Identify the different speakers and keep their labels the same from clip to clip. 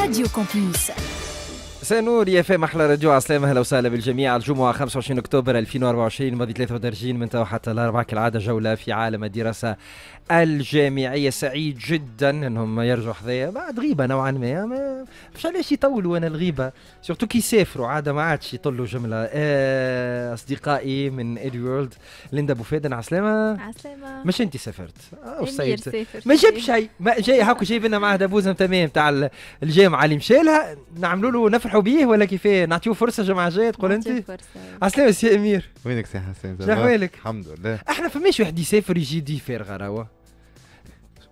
Speaker 1: Radio Campus.
Speaker 2: سنور يا فهم احلى راديو السلامه اهلا وسهلا بالجميع الجمعة 25 اكتوبر 2024 ماضي 3 درجين من توا حتى الاربعاء كالعادة جولة في عالم الدراسة الجامعية سعيد جدا انهم يرجعوا حذايا بعد غيبة نوعا ما مش علاش يطولوا انا الغيبة سورتو كي يسافروا عادة ما عادش يطلوا جملة آه اصدقائي من ادي وورلد ليندا بوفيدن على السلامه مش انت سافرت اه ما جاب شيء ما جاي هاكو جايب لنا معاه دبوزه تمام تاع الجامعة اللي مشى لها نعملوا له نفر نفرحوا بيه ولا كيفاه نعطيو فرصه الجمعه الجايه تقول انت عسلامة سي امير
Speaker 3: وينك سي حسين احوالك الحمد لله
Speaker 2: احنا فماش واحد يسافر
Speaker 3: يجي فير غراوه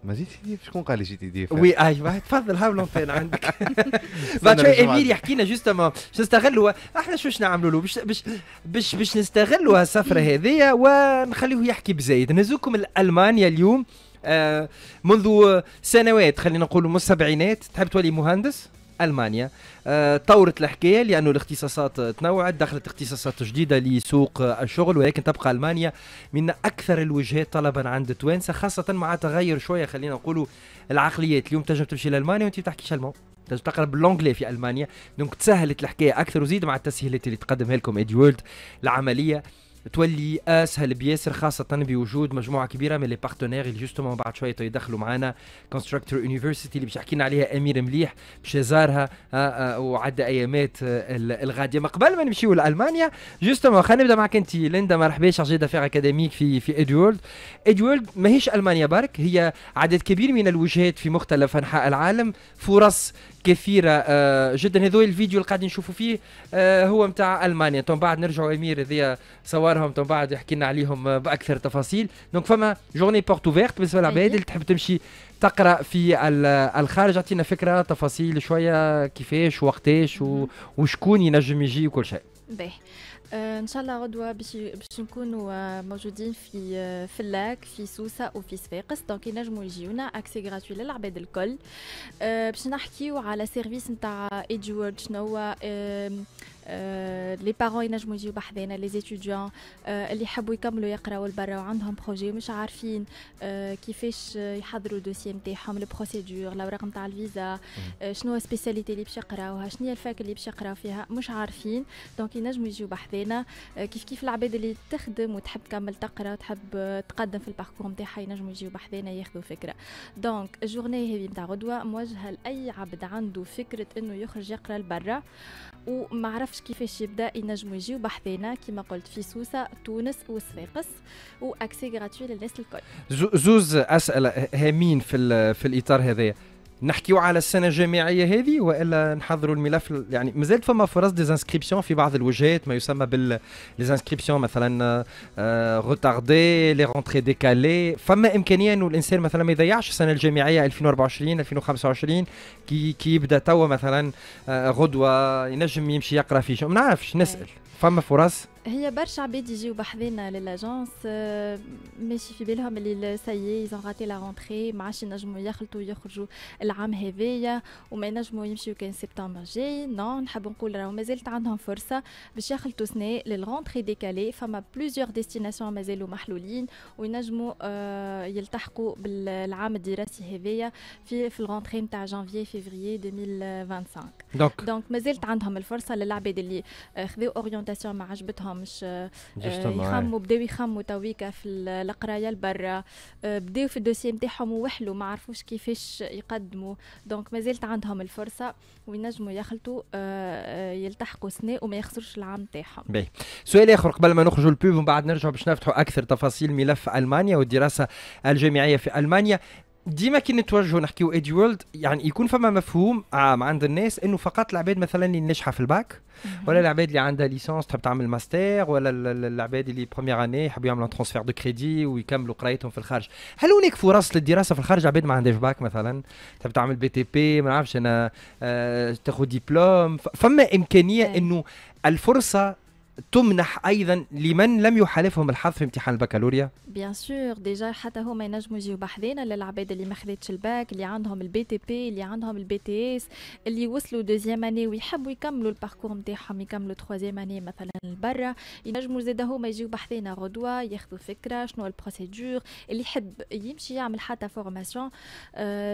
Speaker 3: ما جيت دي شكون قال لي دي ديف وي ايوا تفضل هاو
Speaker 2: فين عندك بعد شوي امير يحكي لنا جوستومون باش نستغلوا احنا شو باش نعملوا له باش باش باش باش نستغلوا السفره هذه ونخليه يحكي بزايد نزوكم لالمانيا اليوم آه، منذ سنوات خلينا نقولوا من السبعينات تحب تولي مهندس المانيا آه، طورت الحكايه لانه الاختصاصات تنوعت دخلت اختصاصات جديده لسوق الشغل ولكن تبقى المانيا من اكثر الوجهات طلبا عند التوانسه خاصه مع تغير شويه خلينا نقولوا العقليات اليوم تنجم تمشي لالمانيا وانت تحكيش المانيا تنجم تقرا باللونجلي في المانيا دونك تسهلت الحكايه اكثر وزيد مع التسهيلات اللي تقدمها لكم ايدي وورلد العمليه تولي اسهل بياسر خاصه بوجود مجموعه كبيره من لي بارتنير اللي جوستومون بعد شويه يدخلوا معنا كونستراكتور يونيفرسيتي اللي باش يحكي عليها امير مليح باش زارها آه، آه، وعدى ايامات آه، الغاديه قبل ما نمشيو لالمانيا جوستومون خلينا نبدا معك انت ليندا مرحبا شارجي دافير اكاديميك في في ادوورد ادوورد ماهيش المانيا برك هي عدد كبير من الوجهات في مختلف انحاء العالم فرص كثيره آه، جدا هذو الفيديو اللي قاعدين نشوفوا فيه آه، هو نتاع المانيا تو بعد نرجعوا امير هذيا صورهم تو بعد يحكي لنا عليهم باكثر تفاصيل دونك فما جورني بورت اوفيرت بالنسبه للعباد أيوة. اللي تحب تمشي تقرا في الخارج اعطينا فكره تفاصيل شويه كيفاش وقتاش وشكون ينجم يجي وكل شيء.
Speaker 1: باهي ان شاء الله غدوه باش باش نكونوا موجودين في في اللاك في سوسه وفي صفاقس دونك ينجموا يجيونا اكسي غراتوي للعباد الكل باش نحكيو على سيرفيس نتاع ايدجورد شنو هو آه، لي بارون ينجموا يجيو بحذانا لي زيتوديون آه، اللي يحبوا يكملوا يقراوا لبرا وعندهم بروجي مش عارفين آه، كيفاش يحضروا الدوسي نتاعهم البروسيدور الاوراق نتاع الفيزا شنو سبيساليتي اللي باش يقراوها شنو هي الفاك اللي باش يقراو فيها مش عارفين دونك ينجموا يجيو بحذانا كيف كيف العباد اللي تخدم وتحب تكمل تقرا وتحب تقدم في الباركور نتاعها ينجموا يجيو بحذانا ياخذوا فكره دونك الجورني هذه نتاع غدوه موجهه لاي عبد عنده فكره انه يخرج يقرا لبرا وما عرفش يعرفش كيفاش يبدا ينجموا يجيو بحثينا كما قلت في سوسه تونس وصفاقس واكسي غراتوي للناس الكل
Speaker 2: زوز اسئله هامين في في الاطار هذايا نحكيو على السنه الجامعيه هذه والا نحضروا الملف يعني مازال فما فرص ديزانسكريبسيون في بعض الوجهات ما يسمى بال ديزانسكريبسيون مثلا روتاردي لي رونتري ديكالي فما امكانيه انه الانسان مثلا ما يضيعش السنه الجامعيه 2024 2025 كي كي يبدا توا مثلا آه، غدوه ينجم يمشي يقرا في ما نعرفش نسال فما فرص
Speaker 1: هي برشا عباد يجيو بحذنا للاجونس آه، ماشي في بالهم اللي سايي يزون غاتي لا رونتري ما عادش ينجموا يخلطوا يخرجوا العام هذايا وما ينجموا يمشيو كان سبتمبر جاي نو نحب نقول راهو مازالت عندهم فرصه باش يخلطوا سنة للرونتري ديكالي فما بلوزيور ديستيناسيون مازالوا محلولين وينجموا آه، يلتحقوا بالعام الدراسي هذايا في في الرونتري نتاع جانفي فيفري 2025 دونك دونك مازالت عندهم الفرصه للعباد اللي آه، خذوا اورينت ريكومونداسيون ما عجبتهمش آه، يخموا بداو يخموا تويكا في القرايه لبرا آه، بداو في الدوسي نتاعهم وحلوا ما عرفوش كيفاش يقدموا دونك مازالت عندهم الفرصه وينجموا يخلطوا آه، يلتحقوا سنة وما يخسروش العام نتاعهم.
Speaker 2: سؤال اخر قبل ما نخرجوا البوب ومن بعد نرجعوا باش نفتحوا اكثر تفاصيل ملف المانيا والدراسه الجامعيه في المانيا ديما كي نتوجهوا نحكيو ايدي وورلد يعني يكون فما مفهوم عام عند الناس انه فقط العباد مثلا اللي ناجحه في الباك ولا العباد اللي عندها ليسونس تحب تعمل ماستر ولا العباد اللي بروميير اني يحبوا يعملوا ترانسفير دو كريدي ويكملوا قرايتهم في الخارج هل هناك فرص للدراسه في الخارج عباد ما عندهاش باك مثلا تحب تعمل بي تي بي ما نعرفش انا آه تاخذ دبلوم فما امكانيه إيه. انه الفرصه تمنح ايضا لمن لم يحالفهم الحظ في امتحان البكالوريا
Speaker 1: بيان سور ديجا حتى هما ينجموا يجيو بحذينا للعباد اللي ما خذتش الباك اللي عندهم البي تي بي اللي عندهم البي تي اس اللي وصلوا دوزيام اني ويحبوا يكملوا الباركور نتاعهم يكملوا تخوازيام اني مثلا لبرا ينجموا زاد هما يجيو بحذينا غدوه ياخذوا فكره شنو البروسيدور اللي يحب يمشي يعمل حتى فورماسيون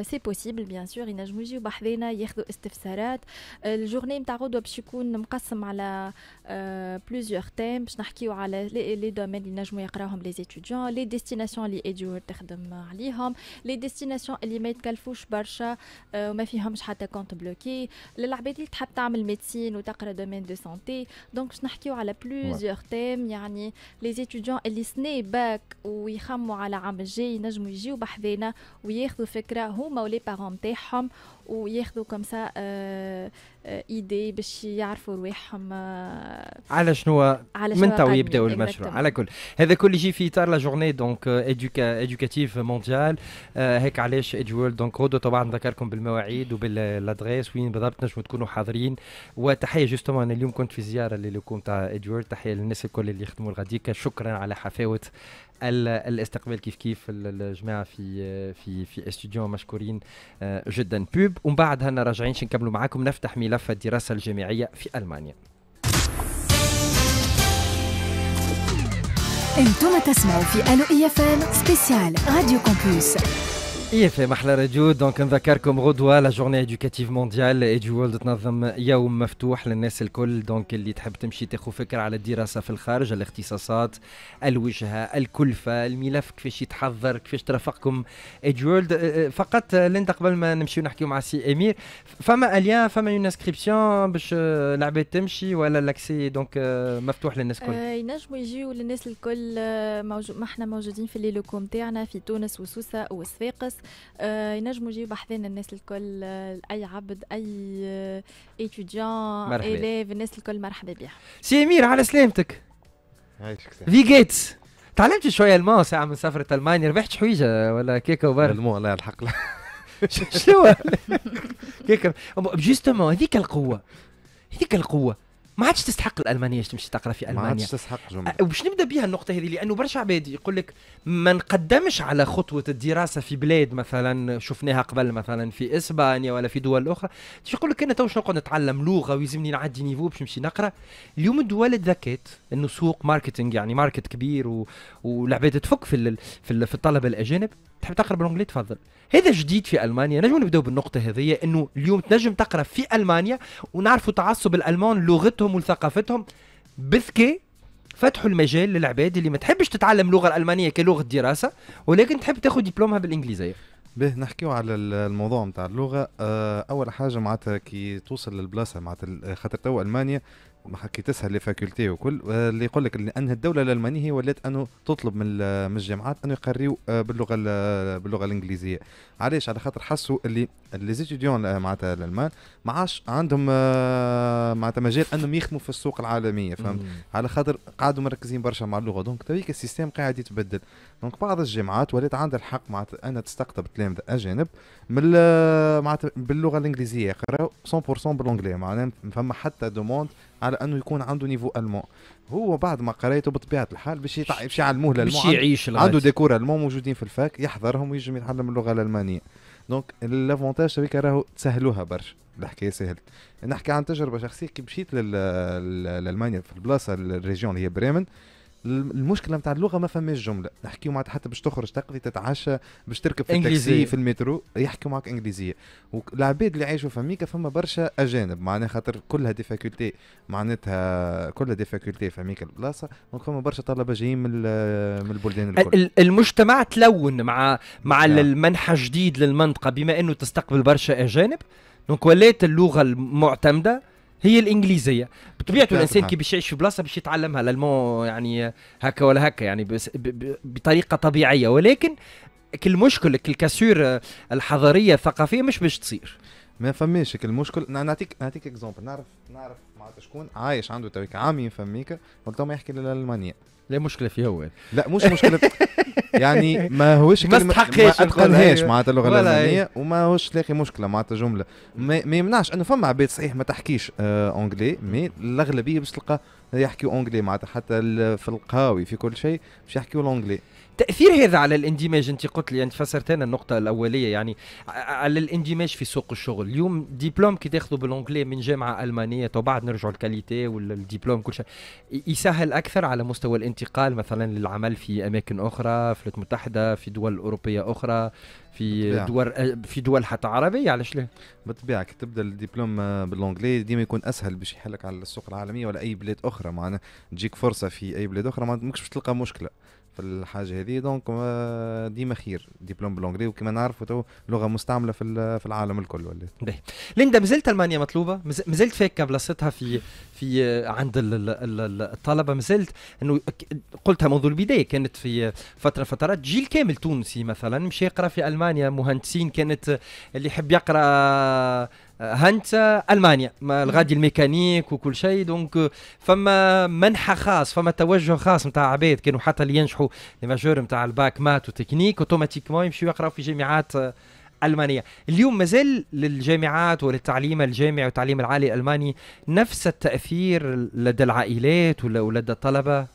Speaker 1: سي بوسيبل بيان سور ينجموا يجيو بحذينا ياخذوا استفسارات euh, الجورني نتاع غدوه باش يكون مقسم على أه بلوزيوغ تيم باش نحكيو على لي دومين اللي نجمو يقراوهم لي زيتيديون لي ديستيناسيون اللي اديور تخدم عليهم لي ديستيناسيون اللي ما يتكلفوش برشا وما فيهمش حتى كونت بلوكي للعباد اللي تحب تعمل ميدسين وتقرا دومين دو سونتي دونك باش نحكيو على بلوزيوغ تيم يعني لي زيتيديون اللي سني باك ويخموا على عام الجاي نجمو يجيو بحذانا وياخذوا فكره هما ولي بارون تاعهم وياخذوا كم سا آه، آه، ايدي باش يعرفوا رواحهم آه، على شنو من تو يبداوا المشروع على
Speaker 2: كل هذا كل يجي في اطار لا جورني دونك ادوكاتيف مونديال هيك علاش ايدج وورلد دونك غدو طبعا نذكركم بالمواعيد وبالادريس وين بالضبط تنجموا تكونوا حاضرين وتحيه جوستومون انا اليوم كنت في زياره للوكو تاع ايدج وورلد تحيه للناس الكل اللي يخدموا الغديكه شكرا على حفاوه الاستقبال كيف كيف الجماعه في في في استوديو مشكورين آه، جدا بوب ومن بعد هنا راجعين نكملوا معاكم نفتح ملف الدراسه الجامعيه في المانيا
Speaker 1: انتم تسمعوا في الو اي اف ام سبيسيال راديو كومبوس
Speaker 2: في محلى رجود دونك نذكركم غدوة لا جورني ايديوكاتيف مونديال ايدي وورلد تنظم يوم مفتوح للناس الكل دونك اللي تحب تمشي تاخذ فكرة على الدراسة في الخارج الاختصاصات الوجهة الكلفة الملف كيفاش يتحضر كيفاش ترافقكم ايدي آه، وورلد آه، فقط آه، لين قبل ما نمشيو نحكيو مع سي امير فما اليان فما اون انسكريبسيون باش العباد تمشي ولا لاكسي دونك
Speaker 1: مفتوح للناس الكل ينجموا يجيو للناس الكل موجود ما احنا موجودين في لوكو نتاعنا في تونس وسوسة وصفاقس بس آه، ينجموا يجيبوا بحذين الناس الكل آه، اي عبد اي ايتوديان آه، ايليف الناس الكل مرحبا بها
Speaker 2: سي امير على سلامتك في جيتس تعلمت شويه المون ساعه من سفره المانيا ربحت حويجه ولا كيكه وبر المون لا الحق لا شنو كيكه جوستومون هذيك القوه هذيك القوه ما عادش تستحق الالمانيه تمشي تقرا في المانيا ما عادش تستحق جمله أه، وباش نبدا بها النقطه هذه لانه برشا عباد يقول لك ما نقدمش على خطوه الدراسه في بلاد مثلا شفناها قبل مثلا في اسبانيا ولا في دول اخرى يقول لك انا تو نقعد نتعلم لغه ويلزمني نعدي نيفو باش نمشي نقرا اليوم الدول ذكيت انه سوق ماركتينغ يعني ماركت كبير و... والعباد تفك في في, ال... في الطلبه الاجانب تحب تقرا بالانجلي تفضل هذا جديد في المانيا نجم نبداو بالنقطه هذه انه اليوم تنجم تقرا في المانيا ونعرفوا تعصب الالمان لغتهم وثقافتهم بذكاء فتحوا المجال للعباد اللي ما تحبش تتعلم اللغه الالمانيه كلغه دراسه ولكن تحب تاخذ دبلومها بالانجليزيه
Speaker 3: به نحكيو على الموضوع نتاع اللغه آه، اول حاجه معناتها كي توصل للبلاصه معناتها خاطر تو المانيا ما حكي تسهل لي فاكولتي وكل آه، اللي يقول لك ان الدوله الالمانيه هي ولات انه تطلب من من الجامعات انه يقريو آه، باللغه باللغه الانجليزيه علاش على خاطر حسوا اللي لي زيتيديون آه، معناتها الالمان ما عادش عندهم معناتها مجال انهم يخدموا في السوق العالميه فهمت على خاطر قعدوا مركزين برشا مع اللغه دونك تويك السيستم قاعد يتبدل دونك بعض الجامعات ولات عندها الحق معناتها انها تستقطب تلامذه اجانب من معناتها باللغه الانجليزيه يقراو 100% بالانجلي معناها فما حتى دوموند على انه يكون عنده نيفو المون هو بعد ما قريته بطبيعه الحال باش باش يعلموه للمون باش يعيش عنده ديكور المون موجودين في الفاك يحضرهم ويجم يتعلم اللغه الالمانيه دونك الافونتاج هذيك راهو تسهلوها برشا الحكايه سهل نحكي عن تجربه شخصيه كي مشيت للالمانيا لالمانيا في البلاصه الريجيون اللي هي بريمن المشكله نتاع اللغه ما فماش جمله نحكيو معناتها حتى باش تخرج تقضي تتعشى باش تركب في التاكسي في المترو يحكيو معك انجليزيه والعباد اللي عايشوا في امريكا فما برشا اجانب معناها خاطر كلها دي فاكولتي معناتها كلها دي فاكولتي في امريكا البلاصه دونك فما برشا طلبه جايين من من البلدان الكل
Speaker 2: المجتمع تلون مع مع نعم. المنحى جديد للمنطقه بما انه تستقبل برشا اجانب دونك ولات اللغه المعتمده هي الانجليزيه بطبيعته الانسان كي باش يعيش في بلاصه باش يتعلمها للمو يعني هكا ولا هكا يعني بطريقه طبيعيه ولكن المشكل كاسور الحضاريه الثقافيه مش باش تصير ما فماش
Speaker 3: المشكل نعطيك نعطيك اكزومبل نعرف نعرف معناتها شكون عايش عنده تويك عام في وقتها ما يحكي للالمانيه لا مشكله فيه هو لا مش مشكله يعني ما هوش ما استحقهاش ما اتقنهاش معناتها اللغه الالمانيه وما هوش تلاقي مشكله معناتها جمله ما, ما يمنعش انه فما عباد صحيح ما تحكيش آه اونجلي مي الاغلبيه باش تلقى يحكيو اونجلي
Speaker 2: معناتها حتى في القهاوي في كل شيء باش يحكيو الانجلي تاثير هذا على الاندماج انت قلت لي انت فسرت لنا النقطه الاوليه يعني على الاندماج في سوق الشغل اليوم دبلوم كي تاخذه بالانجلي من جامعه المانيه تو بعد نرجعوا الكاليتي والديبلوم كل شيء يسهل اكثر على مستوى الانتقال مثلا للعمل في اماكن اخرى في الولايات المتحده في دول اوروبيه اخرى في دول آه، في دول حتى عربيه علاش لا؟ بالطبيعه كي تبدا
Speaker 3: الدبلوم آه، بالانجلي ديما يكون اسهل باش يحلك على السوق العالميه ولا اي بلاد اخرى معناها تجيك فرصه في اي بلاد اخرى ما ماكش باش تلقى مشكله في الحاجه هذه دونك euh, ديما خير دبلوم بالانجلي وكما نعرف تو لغه مستعمله في في العالم الكل ولات
Speaker 2: ليندا مازالت المانيا مطلوبه مازالت فيك بلاصتها في في آه، عند الطلبه ما زلت انه قلتها منذ البدايه كانت في فتره فترات جيل كامل تونسي مثلا مشى يقرا في المانيا مهندسين كانت اللي يحب يقرا آه، هانت المانيا الغادي الميكانيك وكل شيء دونك فما منحى خاص فما توجه خاص نتاع عباد كانوا حتى اللي ينجحوا لي ماجور نتاع الباك مات وتكنيك اوتوماتيكمون يمشيو يقراو في جامعات آه، الألمانية اليوم مازال للجامعات وللتعليم الجامعي والتعليم العالي الالماني نفس التاثير لدى العائلات ولدى الطلبه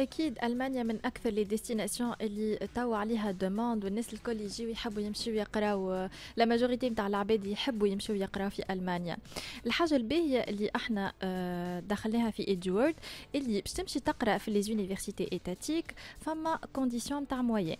Speaker 1: اكيد المانيا من اكثر لي ديستيناسيون اللي تو عليها دوموند والناس الكل يجيو يحبوا يمشيو يقراو لا ماجوريتي نتاع العباد يحبوا يمشيو يقراو في المانيا الحاجه الباهيه اللي احنا آه، دخلناها في ايدجورد اللي باش تمشي تقرا في لي زونيفرسيتي ايتاتيك فما كونديسيون تاع موين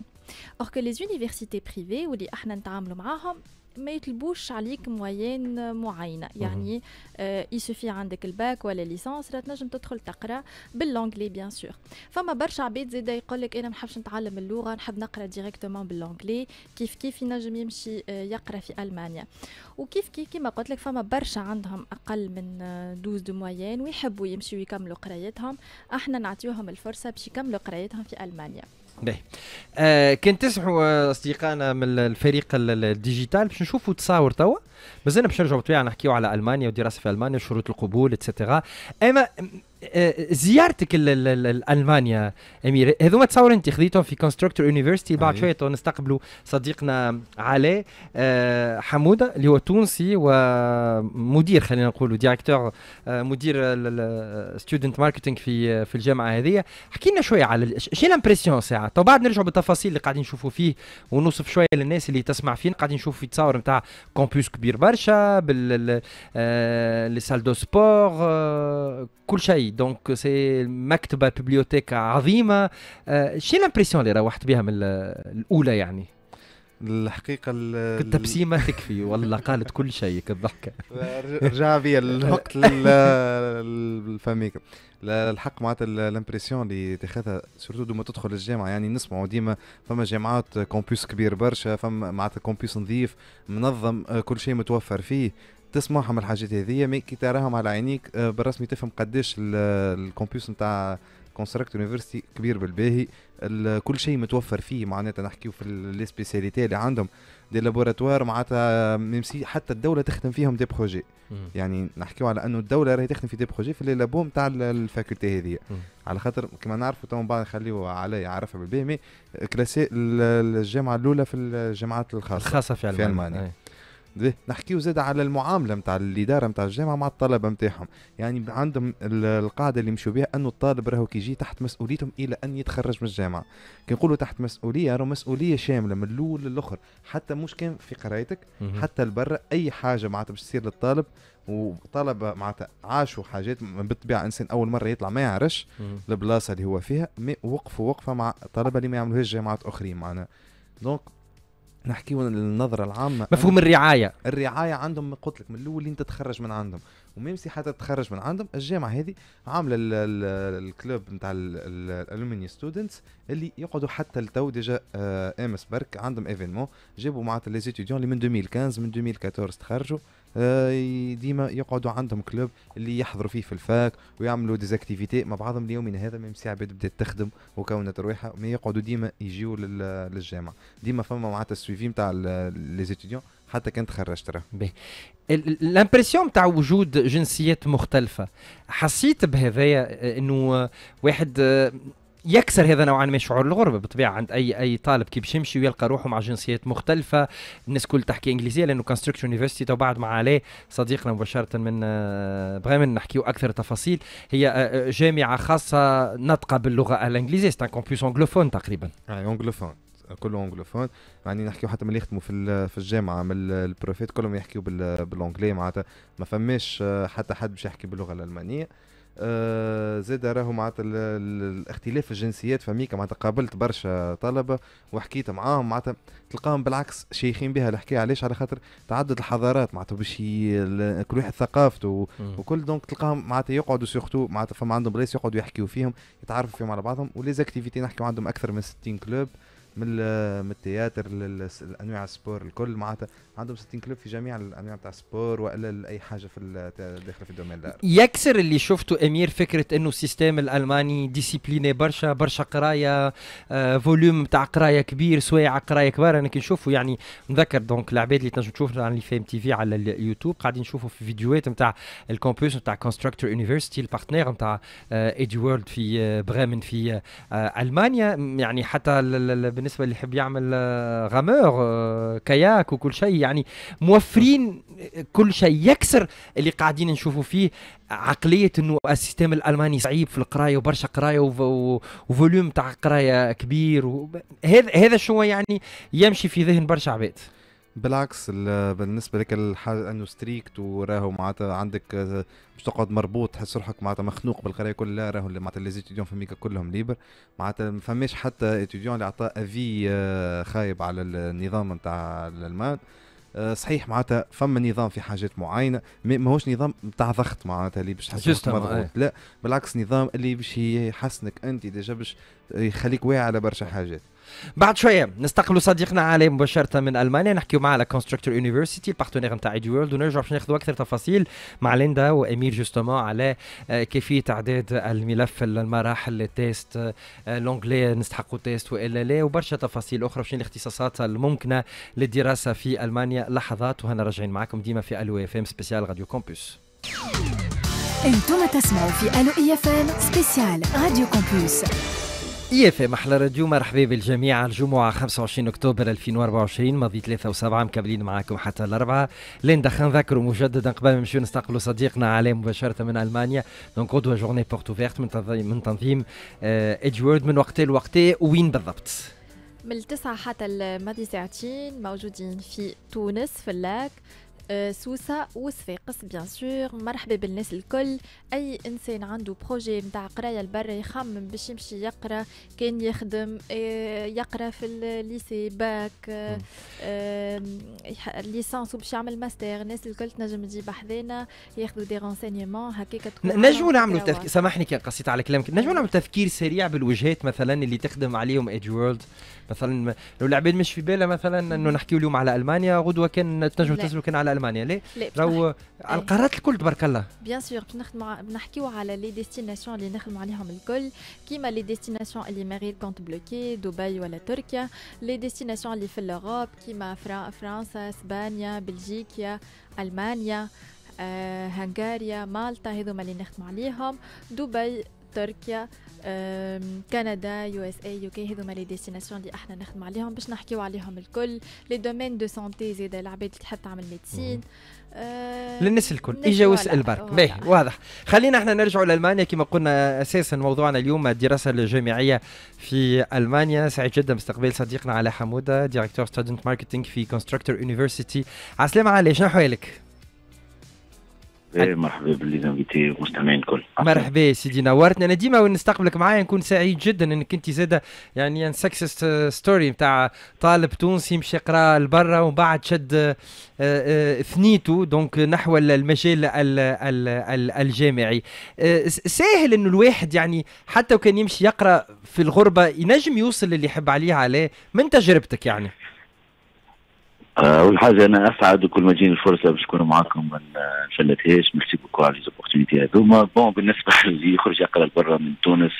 Speaker 1: Or que les universités privées ou les احنا نتعاملوا معاهم ما يطلبوش عليك موين معينه يعني آه يسوفي عندك الباك ولا ليسانس راه تنجم تدخل تقرا باللونجلي بيان سور فما برشا عباد زيد يقول لك انا ما نحبش نتعلم اللغه نحب نقرا ديريكتومون باللونجلي كيف كيف ينجم يمشي يقرا في المانيا وكيف كيف كيما قلت لك فما برشا عندهم اقل من 12 دو موين ويحبوا يمشيو يكملوا قرايتهم احنا نعطيوهم الفرصه باش يكملوا قرايتهم في المانيا
Speaker 2: باهي آه كان تسمحوا اصدقائنا من الفريق الديجيتال باش نشوفوا تصاور توا مازلنا باش نرجعوا بالطبيعه نحكيو على المانيا والدراسه في المانيا وشروط القبول اتسيتيرا اما آه، زيارتك لالمانيا امير هذوما تصور انت خذيتهم في كونستركتور يونيفرستي بعد شويه نستقبلوا صديقنا علي آه، حموده اللي هو تونسي ومدير خلينا نقولوا ديريكتور آه، مدير ستودنت ماركتينغ في في الجامعه هذه حكي لنا شويه على شي لامبرسيون ساعه تو بعد نرجعوا بالتفاصيل اللي قاعدين نشوفوا فيه ونوصف شويه للناس اللي تسمع فينا قاعدين نشوفوا في تصاور نتاع كومبوس كبير برشا بال لي سال دو سبور كل شيء دونك سي مكتبه بيبليوتيكا عظيمه شي الامبرسيون اللي روحت بها من الاولى يعني الحقيقه
Speaker 3: التبسيمه
Speaker 2: تكفي والله قالت كل شيء كالضحكه
Speaker 3: رجع بي الوقت للفميك الحق معناتها الامبريسيون اللي تاخذها سورتو دوما تدخل الجامعه يعني نسمعوا ديما فما جامعات كومبوس كبير برشا فما معناتها كومبوس نظيف منظم آه، كل شيء متوفر فيه تسمعهم الحاجات هذيا مي كي تراهم على عينيك آه، بالرسمي تفهم قداش الكومبيوس نتاع كونستراكت يونيفرسيتي كبير بالباهي كل شيء متوفر فيه معناتها نحكيو في لي سبيسياليتي اللي عندهم دي لابوراتوار معناتها ميمسي حتى الدوله تخدم فيهم دي بروجي يعني نحكيو على انه الدوله راهي تخدم في دي بروجي في لي لابو نتاع الفاكولتي هذه على خاطر كما نعرفوا تو بعد نخليو علي يعرفها بالباهي مي كلاسي الجامعه الاولى في الجامعات الخاصه الخاصه في المانيا, في ألمانيا. نحكيو زاد على المعامله نتاع الاداره نتاع الجامعه مع الطلبه نتاعهم يعني عندهم القاعده اللي مشوا بها انه الطالب راهو كي يجي تحت مسؤوليتهم الى ان يتخرج من الجامعه كي نقولوا تحت مسؤوليه راهو مسؤوليه شامله من الاول للاخر حتى مش كان في قرايتك حتى لبرا اي حاجه معناتها باش تصير للطالب وطلبه معناتها عاشوا حاجات بالطبيعه انسان اول مره يطلع ما يعرفش البلاصه اللي هو فيها وقفوا وقفه مع طلبه اللي ما يعملوهاش جامعات اخرين معنا دونك نحكيو النظره العامه مفهوم الرعايه الرعايه عندهم قلت لك من الاول انت تخرج من عندهم وميمسي حتى تخرج من عندهم الجامعه هذه عامله الكلوب نتاع الالومنيوم ستودنتس اللي يقعدوا حتى لتو ديجا آه، امس برك عندهم ايفينمون جابوا معناتها لي ستوديون اللي من 2015 من 2014 تخرجوا آه، ديما يقعدوا عندهم كلوب اللي يحضروا فيه في الفاك ويعملوا ديزاكتيفيتي مع بعضهم ليومنا هذا ميم سي عباد بدات تخدم وكونت رويحه ما يقعدوا ديما يجيو للجامعه
Speaker 2: ديما فما معناتها السويفي نتاع لي حتى كنت راه الامبرسيون تاع وجود جنسيات مختلفه حسيت بهذايا انه واحد آه، يكسر هذا نوعا ما شعور الغربه بالطبيعه عند اي اي طالب كي باش يمشي ويلقى روحه مع جنسيات مختلفه الناس كل تحكي انجليزيه لانه كونستركشن يونيفرسيتي تو بعد مع عليه صديقنا مباشره من آه، بريمن نحكيو اكثر تفاصيل هي آه، جامعه خاصه ناطقه باللغه الانجليزيه سيت كومبيوس انجلوفون تقريبا اي انجلوفون كله انجلوفون
Speaker 3: يعني نحكيو حتى ملي يخدموا في في الجامعه من البروفيت كلهم يحكيو بالانجلي معناتها ما فماش آه، حتى حد باش يحكي باللغه الالمانيه آه زاد راهو معناتها الاختلاف الجنسيات فميك معناتها قابلت برشا طلبه وحكيت معاهم معناتها تلقاهم بالعكس شيخين بها الحكايه علاش على خاطر تعدد الحضارات معناتها باش كل واحد ثقافته وكل دونك تلقاهم معناتها يقعدوا سيرتو معناتها فما عندهم بلايص يقعدوا يحكيوا فيهم يتعرفوا فيهم على بعضهم وليزاكتيفيتي نحكيو عندهم اكثر من 60 كلوب من من التياتر لانواع السبور الكل معناتها عندهم 60 كلوب في جميع الانواع تاع السبور والا اي حاجه في داخله في الدومين
Speaker 2: يكسر اللي شفته امير فكره انه السيستم الالماني ديسيبليني برشا برشا قرايه آه فوليوم تاع قرايه كبير سوايع قرايه كبار انا كي نشوفه يعني نذكر دونك العباد اللي تنجم تشوفنا على فيم تي في على اليوتيوب قاعدين نشوفوا في فيديوهات نتاع الكومبوس نتاع كونستراكتور يونيفرستي البارتنير نتاع ايدي وورلد في بريمن آه، في آه، المانيا يعني حتى بالنسبه اللي يحب يعمل آه، غامور كاياك وكل شيء يعني موفرين كل شيء يكسر اللي قاعدين نشوفوا فيه عقليه انه السيستم الالماني صعيب في القرايه وبرشا قرايه وفوليوم تاع قرايه كبير هذا هذا شو يعني يمشي في ذهن برشا عباد بالعكس بالنسبه لك الحاجه انه ستريكت
Speaker 3: وراهو معناتها عندك باش آه، تقعد مربوط تحس روحك معناتها مخنوق بالقرايه كلها راهو معناتها لي زيتيديون في امريكا كلهم ليبر معناتها ما فماش حتى اتيديون اللي عطى افي آه، خايب على النظام نتاع الالمان آه، صحيح معناتها فما نظام في حاجات معينه ماهوش نظام نتاع ضغط معناتها اللي باش تحس مضغوط إيه. لا بالعكس نظام اللي باش
Speaker 2: يحسنك انت ديجا باش يخليك واعي على برشا حاجات بعد شويه نستقبلوا صديقنا علي مباشره من المانيا نحكيو معاه على كونستركتور يونيفرسيتي البارتنير نتاع ايدي وورلد ونرجع باش ناخذوا اكثر تفاصيل مع ليندا وامير جوستومون على آه، كيفيه تعداد الملف المراحل التيست آه، لونجلي نستحقوا تيست والا لا وبرشا تفاصيل اخرى باش الاختصاصات الممكنه للدراسه في المانيا لحظات وهنا راجعين معكم ديما في الو اف ام سبيسيال راديو كومبوس
Speaker 1: انتم تسمعوا في الو اي اف ام سبيسيال راديو كومبوس
Speaker 2: اي اف ام احلى راديو مرحبا بالجميع الجمعه 25 اكتوبر 2024 ماضي 3 و7 مكملين معاكم حتى الاربعه لين دخل نذكروا مجددا قبل ما نمشيو نستقبلوا صديقنا علاء مباشره من المانيا دونك غدوه جورني بورت اوفيرت من تنظيم من تنظيم وورد من وقت لوقت وين بالضبط؟
Speaker 1: من التسعة حتى الماضي ساعتين موجودين في تونس في اللاك سوسة وصفاقس بيان سور مرحبا بالناس الكل اي انسان عنده بروجي نتاع قرايه لبرا يخمم باش يمشي يقرا كان يخدم آه، يقرا في الليسي باك ليسانس وباش يعمل ماستر الناس الكل تنجم تجيب حذانا ياخذوا دي رونسينيمون هكاك نجموا نعملوا تفكير
Speaker 2: سامحني كان قصيت على كلامك نجموا نعملوا تفكير سريع بالوجهات مثلا اللي تخدم عليهم ايدج وورلد مثلا لو العباد مش في بالها مثلا انه نحكيو اليوم على المانيا غدوه كان تنجم تسالوا كان على المانيا ليه؟ راهو على إيه. القارات الكل تبارك الله
Speaker 1: بيان سور بنحكيو على لي ديستيناسيون اللي نخدموا عليهم الكل كيما لي ديستيناسيون اللي ماري كونت بلوكي دبي ولا تركيا لي ديستيناسيون اللي في الاوروب كيما فرنسا اسبانيا بلجيكا المانيا آه، هنغاريا مالطا هذوما اللي نخدموا عليهم دبي تركيا كندا يو اس اي يو كي هذوما لي ديستيناسيون اللي احنا نخدم عليهم باش نحكيو عليهم الكل لي دومين دو سونتي زيد العباد اللي تحب تعمل ميديسين أه، للناس
Speaker 2: الكل اجا واسال برك باهي واضح خلينا احنا نرجعوا لالمانيا كما قلنا اساسا موضوعنا اليوم الدراسه الجامعيه في المانيا سعيد جدا باستقبال صديقنا على حموده ديريكتور ستودنت ماركتينغ في كونستراكتور يونيفرسيتي عسلامة علي شنو حوالك؟
Speaker 4: إيه، مرحبا بالليزانفيتي والمستمعين الكل
Speaker 2: مرحبا سيدي نورتنا انا ديما نستقبلك معايا نكون سعيد جدا انك انت زاده يعني ان سكسس ستوري نتاع طالب تونسي مشى يقرا لبرا ومن بعد شد آه، آه، ثنيته دونك نحو المجال الجامعي آه، ساهل انه الواحد يعني حتى وكان يمشي يقرا في الغربه ينجم يوصل اللي يحب عليه عليه من تجربتك يعني
Speaker 4: اول آه، حاجه انا اسعد وكل ما تجيني الفرصه باش نكون معاكم ما آه، نفلتهاش ميرسي بوكو على ليزوبورتينيتي هذوما بون بالنسبه اللي يخرج يقرا برا من تونس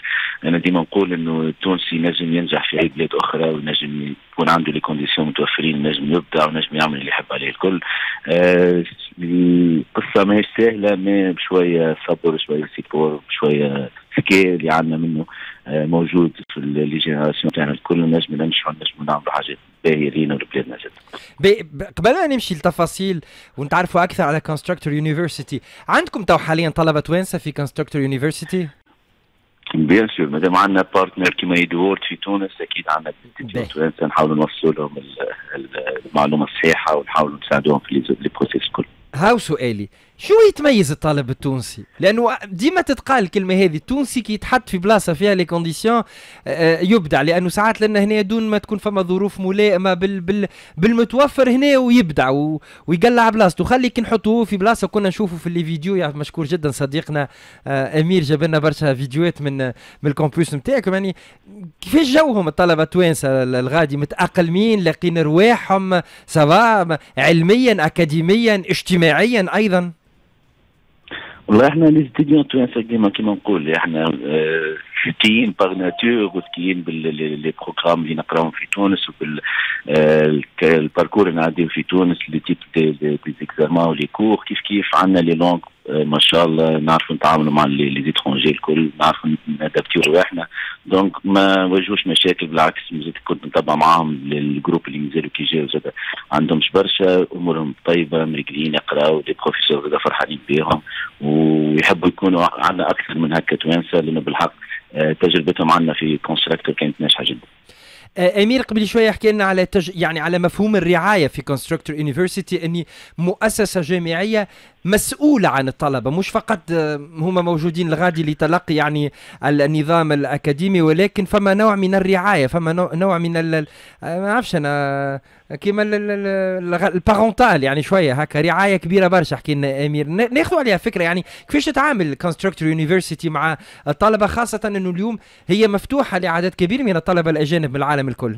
Speaker 4: انا ديما نقول انه التونسي ينجم ينجح في اي بلاد اخرى وينجم يكون عنده لي كونديسيون متوفرين ينجم يبدع ونجم يعمل اللي يحب عليه الكل آه القصه ماهيش سهله ما بشويه صبر شويه سيبور شويه سكيل اللي عندنا منه آه، موجود في لي جينيراسيون تاعنا الكل نجم ننجحوا نجموا نعملوا حاجات باهيه لينا ولبلادنا
Speaker 2: جدا. قبل ما نمشي لتفاصيل ونتعرفوا اكثر على كونستراكتور يونيفرسيتي، عندكم تو حاليا طلبه توانسه في كونستراكتور يونيفرسيتي؟
Speaker 4: بيان سور مادام عندنا بارتنر كيما يدورد في تونس اكيد عندنا توانسه نحاولوا نوصلوا لهم المعلومه الصحيحه ونحاولوا نساعدوهم في لي بروسيس الكل.
Speaker 2: هاو سؤالي شو يتميز الطالب التونسي لانه ديما تتقال الكلمه هذه التونسي كي يتحط في بلاصه فيها لي كونديسيون آه، آه، يبدع لانه ساعات لان هنا دون ما تكون فما ظروف ملائمه بال بال بالمتوفر هنا ويبدع ويقلع بلاصته خلي كي نحطوه في بلاصه كنا نشوفه في اللي فيديو يعني مشكور جدا صديقنا آه، امير جاب لنا برشا فيديوهات من من الكومبوس نتاعكم يعني كيفاش جوهم الطلبه التوانسه الغادي متاقلمين لاقين رواحهم سافا علميا اكاديميا اجتماعيا ايضا
Speaker 4: والله احنا لي ستيديون توانسه كيما كيما نقول احنا فتيين باغ ناتور وذكيين باللي بروغرام اللي نقراهم في تونس وبالباركور آه، اللي نعديو في تونس لي تيب دي زيكزامان ولي كور كيف كيف عندنا لي لونغ آه، ما شاء الله نعرفوا نتعاملوا مع لي زيترونجي الكل نعرفوا نادابتيو رواحنا دونك ما واجهوش مشاكل بالعكس مزيد كنت نتبع معاهم الجروب اللي مازالوا كي جاو زاد عندهمش برشا امورهم طيبه مريقلين يقراوا لي بروفيسور زاد فرحانين بيهم ويحبوا يكونوا عندنا اكثر من هكا توانسه لانه بالحق آه، تجربتهم عندنا في كونستراكتور كانت ناجحه جدا.
Speaker 2: آه، امير قبل شويه حكي لنا على تج... يعني على مفهوم الرعايه في كونستراكتور يونيفرسيتي اني مؤسسه جامعيه مسؤوله عن الطلبه مش فقط آه، هم موجودين الغادي لتلقي يعني النظام الاكاديمي ولكن فما نوع من الرعايه فما نوع من ال... ما اعرفش انا كيما البارونتال يعني شويه هكا رعايه كبيره برشا حكي لنا امير ناخذوا عليها فكره يعني كيفاش تتعامل كونستركتور يونيفرسيتي مع الطلبه خاصه انه اليوم هي مفتوحه لعدد كبير من الطلبه الاجانب من العالم الكل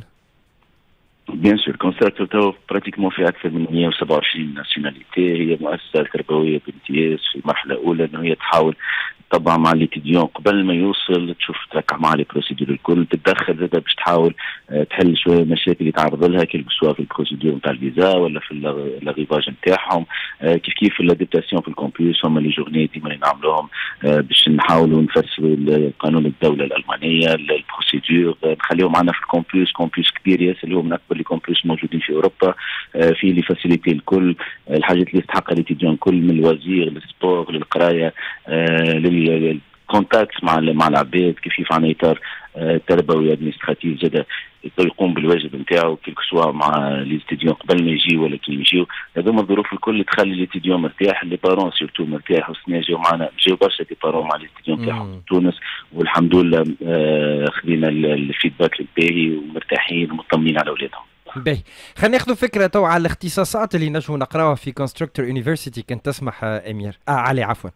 Speaker 4: بيان سور كونسيرتو تو براتيكمون في اكثر من 127 ناسيوناليتي هي مؤسسه تربويه بامتياز في مرحله اولى انه هي تحاول طبعا مع ليتيديون قبل ما يوصل تشوف تركع مع لي بروسيدور الكل تتدخل زاد باش تحاول آه، تحل شويه المشاكل اللي يتعرض لها كيف سوا في البروسيدور نتاع الفيزا ولا في الغيفاج نتاعهم آه، كيف كيف في في الكومبيوس هما لي جورني ديما اللي نعملوهم آه، باش نحاولوا نفسروا قانون الدوله الالمانيه البروسيدور نخليهم معنا في الكومبيوس كومبيوس كبير ياسر اللي هو من اكبر اللي كومبلوس موجودين في اوروبا آه، في لي فاسيليتي الكل آه، الحاجات اللي يستحقها الاتيديون الكل من الوزير للسبور للقرايه آه، لل كونتاكت مع مع العباد كيف يفعل اطار آه، تربوي ادمنستراتيف زاد يقوم بالواجب نتاعو كيلك سوا مع ليستيديون قبل ما يجيو ولا كي يجيو هذوما الظروف الكل تخلي ليستيديون مرتاح لي بارون سيرتو مرتاح وسنا جاو معنا جاو برشا دي بارون مع ليستيديون نتاعهم في تونس والحمد لله آه، خذينا الفيدباك الباهي ومرتاحين ومطمنين على اولادهم
Speaker 2: باهي خلينا ناخذ فكره تو على الاختصاصات اللي نجموا نقراوها في كونستركتور يونيفرسيتي كان تسمح آه، امير اه علي عفوا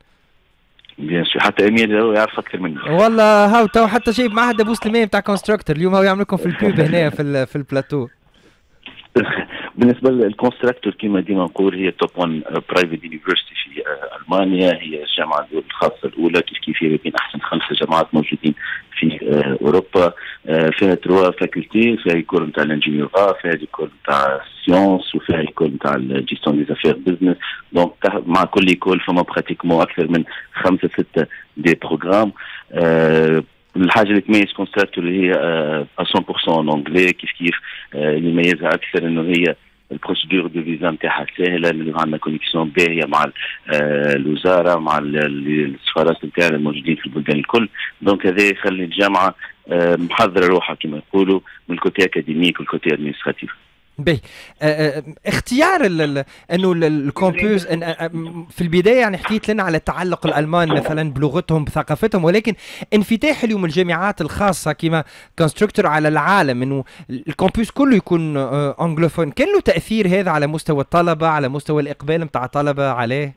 Speaker 4: بيان سور حتى امير يعرف اكثر مني
Speaker 2: والله هاو تو حتى جايب معهد ابو سليمان بتاع كونستراكتور اليوم هو يعمل لكم في البيب هنا في في البلاتو
Speaker 4: بالنسبه للكونستراكتور كما ديما نقول هي توب 1 برايفت يونيفرستي في آه، المانيا هي الجامعه الخاصه الاولى كيف كيف هي بين احسن خمسه جامعات موجودين في آه، اوروبا آه، فيها تروا فاكولتي فيها ايكول نتاع الانجينيور فيها ايكول نتاع السيونس وفيها ايكول نتاع الجيستون دي زافير بزنس دونك مع كل ايكول فما براتيكمون اكثر من خمسه سته دي بروغرام الحاجه اللي تميز كونستراكتور اللي هي 100% انجلي كيف كيف اللي يميزها اكثر انه هي البروسيدور دو فيزا نتاعها ساهله لانه عندنا كونيكسيون باهيه مع آه، الوزاره مع السفارات نتاعنا الموجودين في البلدان الكل دونك هذا يخلي الجامعه آه، محضره روحها كما يقولوا من الكوتي اكاديميك والكوتي ادمينستراتيف
Speaker 2: أه،, اه اختيار انه الكومبوز أه، في البدايه يعني حكيت لنا على تعلق الالمان مثلا بلغتهم بثقافتهم ولكن انفتاح اليوم الجامعات الخاصه كما كونستركتور على العالم انه الكومبوس كله يكون انجلوفون أه، كان له تاثير هذا على مستوى الطلبه على مستوى الاقبال نتاع الطلبه عليه؟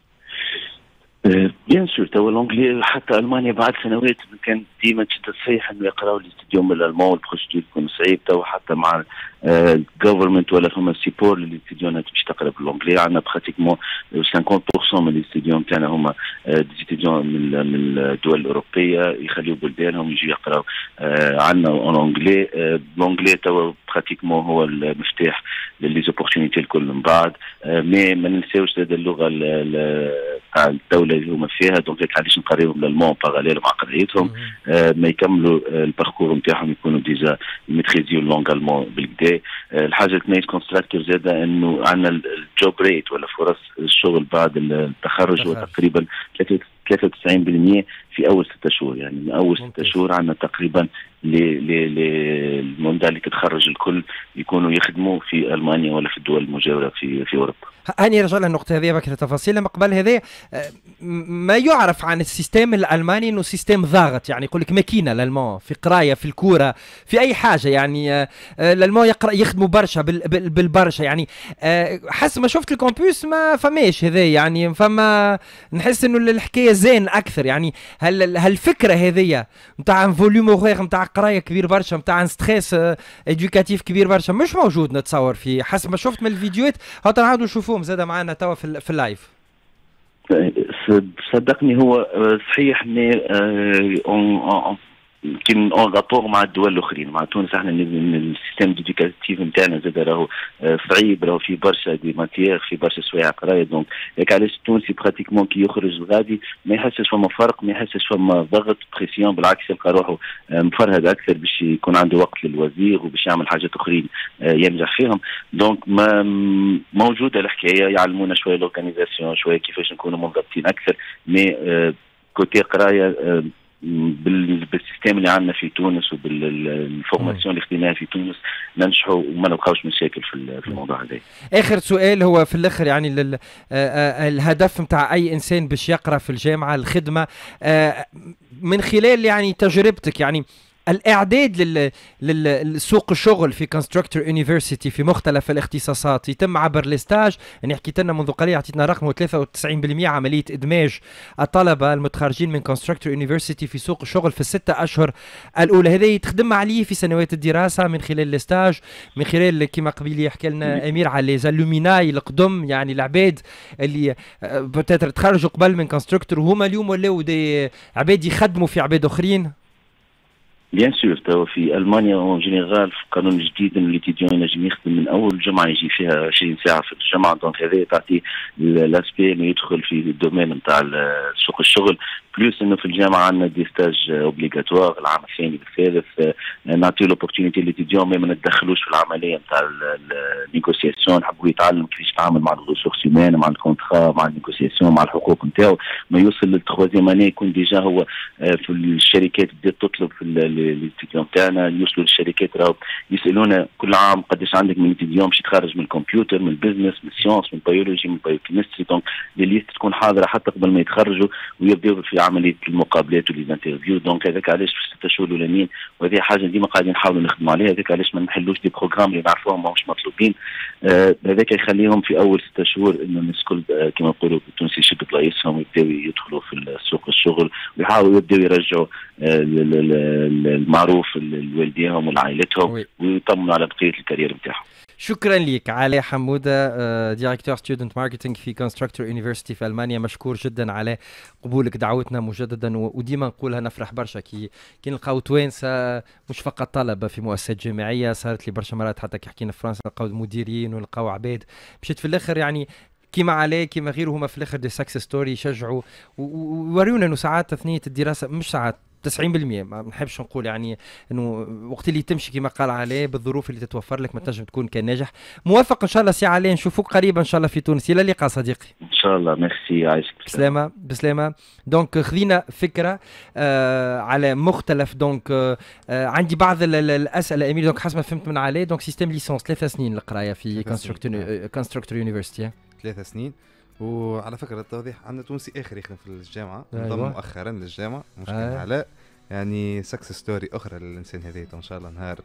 Speaker 4: بيان سور توا حتى المانيا بعد سنوات كان ديما تشد تصحيح انه يقراوا الاستديو اليوم الالمان والبروسيدور يكون صعيب توا حتى مع الجوفرمنت آه، ولا فما السيبور للاستديونات باش تقرا باللونجلي عندنا براتيكمون 50% من الاستديون تاعنا هما ديزيتيديون آه، من من الدول الاوروبيه يخليو بلدانهم يجيو يقراو آه، عندنا اون اونجلي لونجلي توا براتيكمون هو المفتاح لي زوبورتينيتي الكل من بعد مي ما ننساوش زاد اللغه تاع الدوله اللي هما فيها دونك علاش نقريهم للمون باراليل مع قرايتهم ما يكملوا الباركور نتاعهم يكونوا ديجا ميتريزيو اللونج المون بالكدا بالنسبه الحاجه الثانيه تكون زاد انه عندنا الجوب ريت ولا فرص الشغل بعد التخرج هو تقريبا 93% في اول ستة شهور يعني من اول ستة شهور عندنا تقريبا للمنذ اللي تتخرج الكل يكونوا يخدموا في المانيا ولا في الدول المجاوره في في اوروبا.
Speaker 2: اني رجع للنقطه هذه بكره تفاصيل من قبل هذا آه، ما يعرف عن السيستم الالماني انه سيستم ضاغط يعني يقول لك ماكينه الالمان في قرايه في الكوره في اي حاجه يعني الالمان آه، آه، يقرا يخدموا برشا بالبرشا يعني حسب ما شفت الكومبوس ما فماش هذا يعني فما نحس انه الحكايه زين اكثر يعني هل هالفكره هذه نتاع فوليوم نتاع قرايه كبير برشا نتاع ستريس ادوكاتيف كبير برشا مش موجود نتصور في حسب ما شفت من الفيديوهات هات نعاودوا نشوفوهم زاد معنا توا في اللايف
Speaker 4: صدقني هو آه، صحيح مي كن اون رابور مع الدول الاخرين مع تونس احنا السيستم ديديكاتيف نتاعنا زاد راهو صعيب آه، راهو في برشا دي ماتيير في برشا سوايع قرايه دونك ياك علاش التونسي براتيكمون كي يخرج غادي ما يحسش فما فرق ما يحسش فما ضغط بريسيون بالعكس يلقى روحه آه، مفرهد اكثر باش يكون عنده وقت للوزير وباش يعمل حاجات اخرين آه، ينجح فيهم دونك ما موجوده الحكايه يعلمونا شويه لوكانيزاسيون شويه كيفاش نكونوا منضبطين اكثر مي كوتي قرايه بالسيستم اللي عندنا في تونس وبالفورماسيون اللي خديناها في تونس ننجحوا وما نلقاوش مشاكل في الموضوع هذا.
Speaker 2: اخر سؤال هو في الاخر يعني لل... آه، آه، الهدف نتاع اي انسان باش يقرا في الجامعه الخدمه آه، من خلال يعني تجربتك يعني آه الاعداد لل... للسوق الشغل في كونستراكتور يونيفرسيتي في مختلف الاختصاصات يتم عبر الاستاج يعني حكيت لنا منذ قليل اعطيتنا رقم 93% عمليه ادماج الطلبه المتخرجين من كونستراكتور يونيفرسيتي في سوق الشغل في الستة اشهر الاولى هذا يتخدم عليه في سنوات الدراسه من خلال الاستاج من خلال كما قبيل يحكي لنا امير على لي زالوميناي القدم يعني العباد اللي آه، بوتيتر تخرجوا قبل من كونستراكتور وهما اليوم ولاو عباد يخدموا في عباد اخرين
Speaker 4: بيان سور توا في المانيا اون جينيرال في القانون الجديد انه ليتيديون ينجم يخدم من اول جمعه يجي فيها 20 ساعه في الجمعه دونك هذا تعطي لاسبي انه يدخل في الدومين نتاع سوق الشغل بلوس انه في الجامعه عندنا دي ستاج اوبليغاتوار العام الثاني والثالث آه، نعطيه لوبورتينيتي ليتيديون ما ندخلوش في العمليه نتاع النيغوسياسيون حبوا يتعلم كيفاش يتعامل مع الريسورس هيومان مع الكونترا مع النيغوسياسيون مع الحقوق نتاعو ما يوصل للتخوازيام اني يكون ديجا هو آه، في الشركات بدات تطلب في ليتيديون تاعنا يوصلوا للشركات راهو يسالونا كل عام قداش عندك من ليتيديون باش تخرج من الكمبيوتر من البزنس من السيونس من البيولوجي من البيوكيمستري دونك ليست تكون حاضره حتى قبل ما يتخرجوا ويبداو في عمليه المقابلات والانترفيو دونك هذاك علاش في الست شهور الاولانيين وهذه حاجه ديما قاعدين نحاولوا نخدموا عليها هذاك علاش ما نحلوش دي بروجرام اللي نعرفوهم ماهوش مطلوبين آه، هذاك آه يخليهم في اول ست شهور انه الناس كل آه، كما نقولوا بالتونسي يشد بلايصهم ويبداوا يدخلوا في سوق الشغل ويحاولوا يبداوا يرجعوا آه، المعروف لوالديهم ولعائلتهم ويطمنوا على بقيه الكارير نتاعهم
Speaker 2: شكرا لك علي حموده ديريكتور ستودنت ماركتينغ في كونستراكتور يونيفرسيتي في المانيا مشكور جدا على قبولك دعوتنا مجددا وديما نقولها نفرح برشا كي كي نلقاو توانسه مش فقط طلبه في مؤسسات جامعيه صارت لي برشا مرات حتى كي حكينا في فرنسا نلقاو مديرين ونلقاو عباد مشيت في الاخر يعني كيما عليه كيما غيره هما في الاخر دي ساكسس ستوري يشجعوا ويورونا انه ساعات تثنيه الدراسه مش ساعات 90% ما نحبش نقول يعني انه وقت اللي تمشي كما قال عليه بالظروف اللي تتوفر لك ما تنجم تكون كناجح موافق ان شاء الله سي علي نشوفوك قريبا ان شاء الله في تونس الى اللقاء صديقي
Speaker 4: ان شاء الله ميرسي عايشك
Speaker 2: بسلامه بسلامه دونك خذينا فكره آه على مختلف دونك آه عندي بعض الاسئله امير دونك حسب ما فهمت من عليه دونك سيستم ليسونس ثلاثة سنين القرايه في كونستركتور يونيفرستي
Speaker 3: ثلاثة سنين آه، وعلى فكره التوضيح عندنا تونسي اخر يخدم في الجامعه أيوة. انضم أيوة. مؤخرا للجامعه مش أيوة. علاء يعني سكس ستوري اخرى للانسان هذي ان شاء الله نهار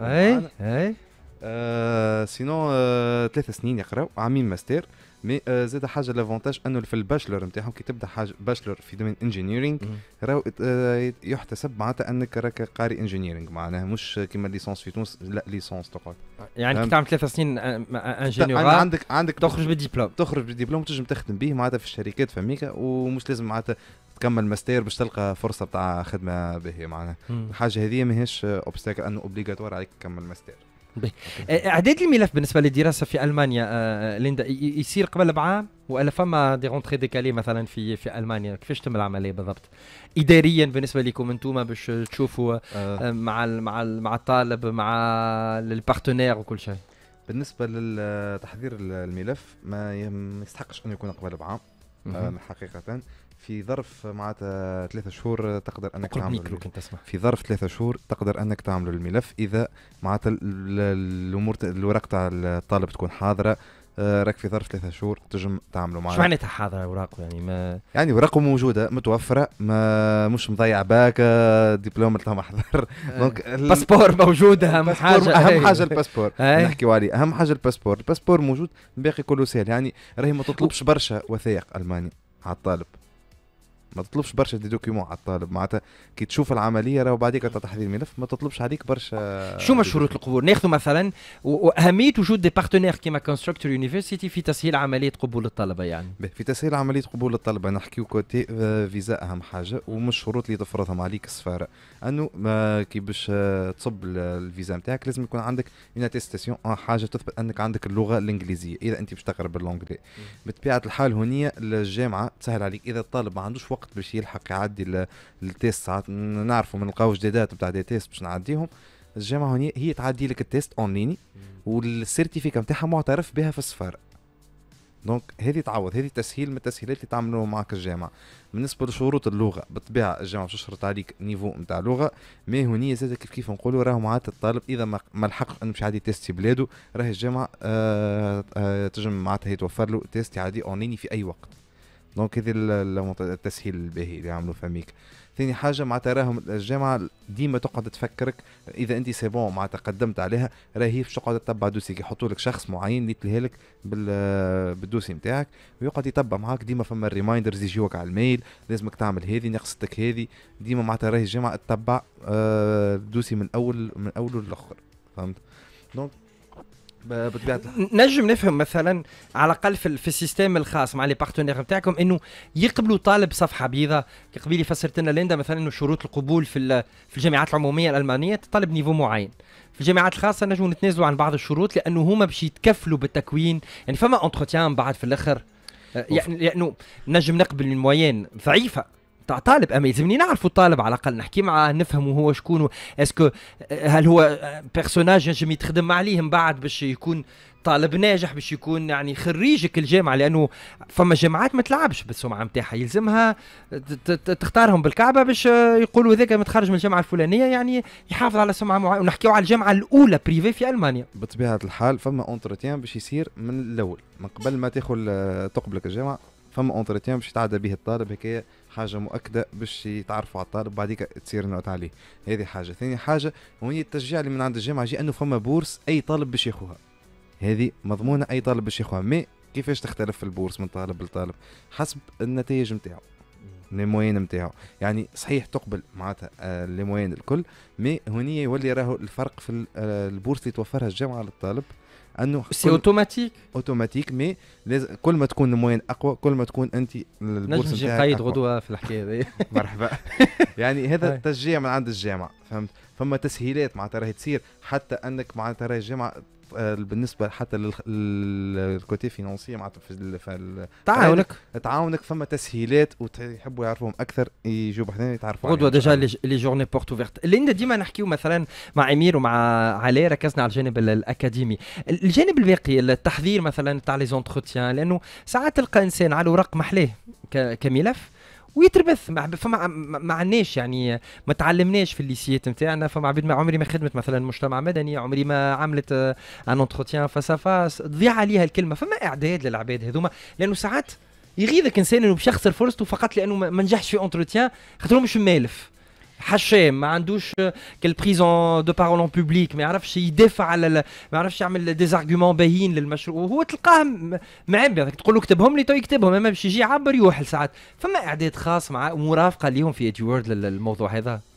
Speaker 2: اي اي
Speaker 3: آه سينو آه ثلاث سنين يقرا وعامين ماستير مي آه، زاد حاجه لافونتاج انه في الباشلر نتاعهم كي تبدا حاجه باشلر في دومين انجينيرينغ راهو آه، يحتسب معناتها انك راك قاري انجينيرينغ معناها مش كيما ليسونس في تونس لا ليسونس تقعد يعني كي
Speaker 2: تعمل ثلاث سنين انجينيور آه، عندك
Speaker 3: عندك تخرج بالدبلوم تخرج بالدبلوم تنجم تخدم به معناتها في الشركات في امريكا ومش لازم معناتها تكمل ماستير باش تلقى فرصه بتاع خدمه باهيه معناها الحاجه هذه ماهيش اوبستاكل انه اوبليغاتوار عليك تكمل ماستير
Speaker 2: اعداد أه، الملف بالنسبه للدراسه في المانيا أه، ليندا يصير قبل بعام ولا فما دي رونتري ديكالي مثلا في في المانيا كيفاش تم العمليه بالضبط اداريا بالنسبه لكم انتم باش تشوفوا أه, أه، مع مع مع الطالب مع البارتنير وكل شيء بالنسبه
Speaker 3: لتحضير الملف ما يستحقش انه يكون قبل بعام أه حقيقه في ظرف معناتها ثلاثة شهور تقدر انك تعمل في ظرف ثلاثة شهور تقدر انك تعمل الملف اذا معناتها الامور الوراق تاع الطالب تكون حاضره آه، راك في ظرف ثلاثة شهور تجم تعملوا معاه شو معناتها حاضره
Speaker 2: اوراقه يعني ما يعني
Speaker 3: اوراقه موجوده متوفره ما مش مضيع باك دبلوم تاع محضر دونك آه. الباسبور موجوده اهم حاجه اهم حاجه الباسبور نحكيو عليه اهم حاجه الباسبور الباسبور موجود باقي كله سهل يعني راهي ما تطلبش برشا وثائق ألماني على الطالب ما تطلبش برشا دي دوكيومون على الطالب معناتها كي تشوف العمليه راهو بعديك تحضير
Speaker 2: ملف ما تطلبش عليك برشا شو هما شروط القبول ناخذوا مثلا واهميه وجود دي بارتنير كيما كونستركتور يونيفرسيتي في تسهيل عمليه قبول الطلبه يعني في تسهيل عمليه قبول الطلبه
Speaker 3: نحكيو كوتي آه، فيزا اهم حاجه ومن الشروط اللي تفرضهم عليك السفاره انه آه، كي باش آه، تصب الفيزا نتاعك لازم يكون عندك اون اتيستاسيون حاجه تثبت انك عندك اللغه الانجليزيه اذا انت باش تقرا باللونجلي بطبيعه الحال هنيه الجامعه تسهل عليك اذا الطالب ما عندوش وقت وقت باش يلحق يعدي التيست ساعات نعرفوا من نلقاو جدادات نتاع دي تيست باش نعديهم الجامعه هنا هي تعدي لك التيست اون ليني والسيرتيفيكا نتاعها معترف بها في السفاره دونك هذه تعوض هذه تسهيل من التسهيلات اللي تعملوا معك الجامعه بالنسبه لشروط اللغه بالطبيعه الجامعه باش تشرط عليك نيفو نتاع لغه مي هوني زاد كيف كيف نقولوا راه معناتها الطالب اذا ما لحقش انه مش يعدي تيست في بلاده راهي الجامعه آه آه تجم معناتها يتوفر له تيست عادي اونيني في اي وقت دونك هذه التسهيل الباهي اللي عملوا فميك ثاني حاجه مع تراهم الجامعه ديما تقعد تفكرك اذا انت سي بون معناتها قدمت عليها راهي باش تقعد تتبع دوسي يحطوا لك شخص معين يتلهى لك بالدوسي نتاعك ويقعد يتبع معاك ديما فما الريمايندرز يجيوك على الميل لازمك تعمل هذه نقصتك هذه ديما معناتها راهي الجامعه تتبع الدوسي آه، من اول من اول للاخر فهمت
Speaker 2: دونك بطبيعه نجم نفهم مثلا على الاقل في, في السيستم الخاص مع لي بارتنير نتاعكم انه يقبلوا طالب صفحه بيضاء قبيلي فسرت لنا ليندا مثلا انه شروط القبول في في الجامعات العموميه الالمانيه تطلب نيفو معين في الجامعات الخاصه نجموا نتنازلوا عن بعض الشروط لانه هما باش يتكفلوا بالتكوين يعني فما انتروتيان بعد في الاخر يعني لانه نجم نقبل موين ضعيفه تاع طالب اما يلزمني نعرفوا الطالب على الاقل نحكي معاه نفهموا هو شكون اسكو هل هو بيرسوناج ينجم يتخدم عليه من بعد باش يكون طالب ناجح باش يكون يعني خريجك الجامعه لانه فما جامعات ما تلعبش بالسمعه نتاعها يلزمها تختارهم بالكعبه باش يقولوا هذاك متخرج من الجامعه الفلانيه يعني يحافظ على سمعه معينه ونحكيو على الجامعه الاولى بريفي في المانيا
Speaker 3: بطبيعه الحال فما اونترتيان باش يصير من الاول من قبل ما تاخذ تقبلك الجامعه فما اونترتيان باش يتعدى به الطالب هكايا حاجه مؤكده باش يتعرفوا على الطالب بعديك تصير نوت عليه هذه حاجه ثاني حاجه وهي التشجيع اللي من عند الجامعه جي انه فما بورس اي طالب باش ياخوها هذه مضمونه اي طالب باش ياخوها مي كيفاش تختلف في البورس من طالب لطالب حسب النتائج نتاعو لي موين نتاعو يعني صحيح تقبل معناتها الموين آه، الكل مي هوني يولي راهو الفرق في آه، البورس اللي توفرها الجامعه للطالب انه سي اوتوماتيك اوتوماتيك مي كل ما تكون الموين اقوى كل ما تكون انت البورصه نجم نقيد غدوه في الحكايه مرحبا يعني هذا تشجيع من عند الجامعه فهمت فما تسهيلات معناتها راهي تصير حتى انك معناتها راهي الجامعه آه، بالنسبه حتى للكوتي فينونسي معناتها في تعاونك تعاونك فما تسهيلات
Speaker 2: ويحبوا يعرفوهم اكثر يجوا بحذنا يتعرفوا غدوه ديجا لي جورني بورت اوفيرت اللي انت ديما نحكيو مثلا مع امير ومع علي ركزنا على الجانب الاكاديمي الجانب الباقي التحضير مثلا تاع لي زونتروتيان لانه ساعات تلقى انسان على ورق محلاه كملف ويتربث ما فما ما عندناش يعني ما تعلمناش في الليسيات نتاعنا فما عباد ما عمري ما خدمت مثلا مجتمع مدني عمري ما عملت ان اونتروتيان فاس فاس تضيع عليها الكلمه فما اعداد للعباد هذوما لانه ساعات يغيظك انسان انه باش يخسر فرصته فقط لانه ما نجحش في اونتروتيان خاطر مش مالف حشام ما عندوش بريزون دو بارول ان بوبليك ما يعرفش يدافع على ال... ما يعرفش يعمل ديزارغومون باهيين للمشروع وهو تلقاه معبي تقول له اكتبهم لي تو يكتبهم اما باش يجي يعبر يوحل ساعات فما اعداد خاص مع مرافقه ليهم في ادي وورد للموضوع هذا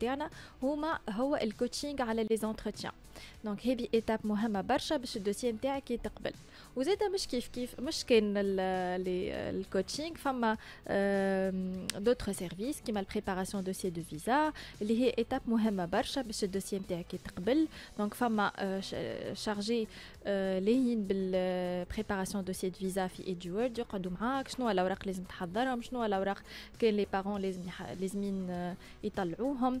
Speaker 1: ديالنا هما هو الكوتشينغ على لي زونتروتيان دونك هذه ايتاب مهمه برشا باش الدوسي نتاعك يتقبل وزاده مش كيف كيف مش كان الكوتشينغ فما دوتر سيرفيس كيما البريباراسيون دوسي دو فيزا اللي هي ايتاب مهمه برشا باش الدوسي نتاعك يتقبل دونك فما آه، شارجي آه، ليهين بالبريباراسيون دوسي دو فيزا في ايدي يقعدوا معاك شنو الاوراق لازم تحضرهم شنو الاوراق كان لي بارون لازم لازمين آه، يطلعوهم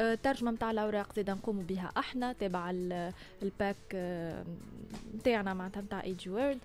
Speaker 1: الترجمه نتاع الاوراق زيد نقوموا بها احنا تبع الباك آه، نتاعنا معناتها نتاع اي جي وورد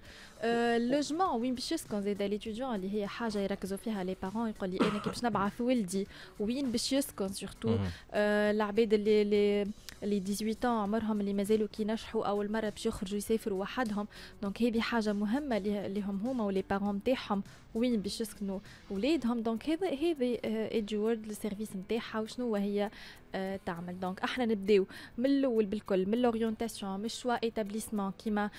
Speaker 1: اللوجمون وين باش يسكن زيد ليتيديون اللي هي حاجه يركزوا فيها لي بارون يقول لي انا كي باش نبعث ولدي وين باش يسكن سورتو آه، العباد اللي اللي اللي 18 عمرهم اللي مازالوا كي نجحوا اول مره باش يخرجوا يسافروا وحدهم دونك هذه حاجه مهمه هم هما ولي بارون نتاعهم وين باش يسكنوا ولادهم دونك هذا هذا ايجي وورد السيرفيس نتاعها وشنو هي Euh, تعمل دونك احنا نبداو من الاول بالكل من لورينتاسيون من شوا اتابليسمون كيما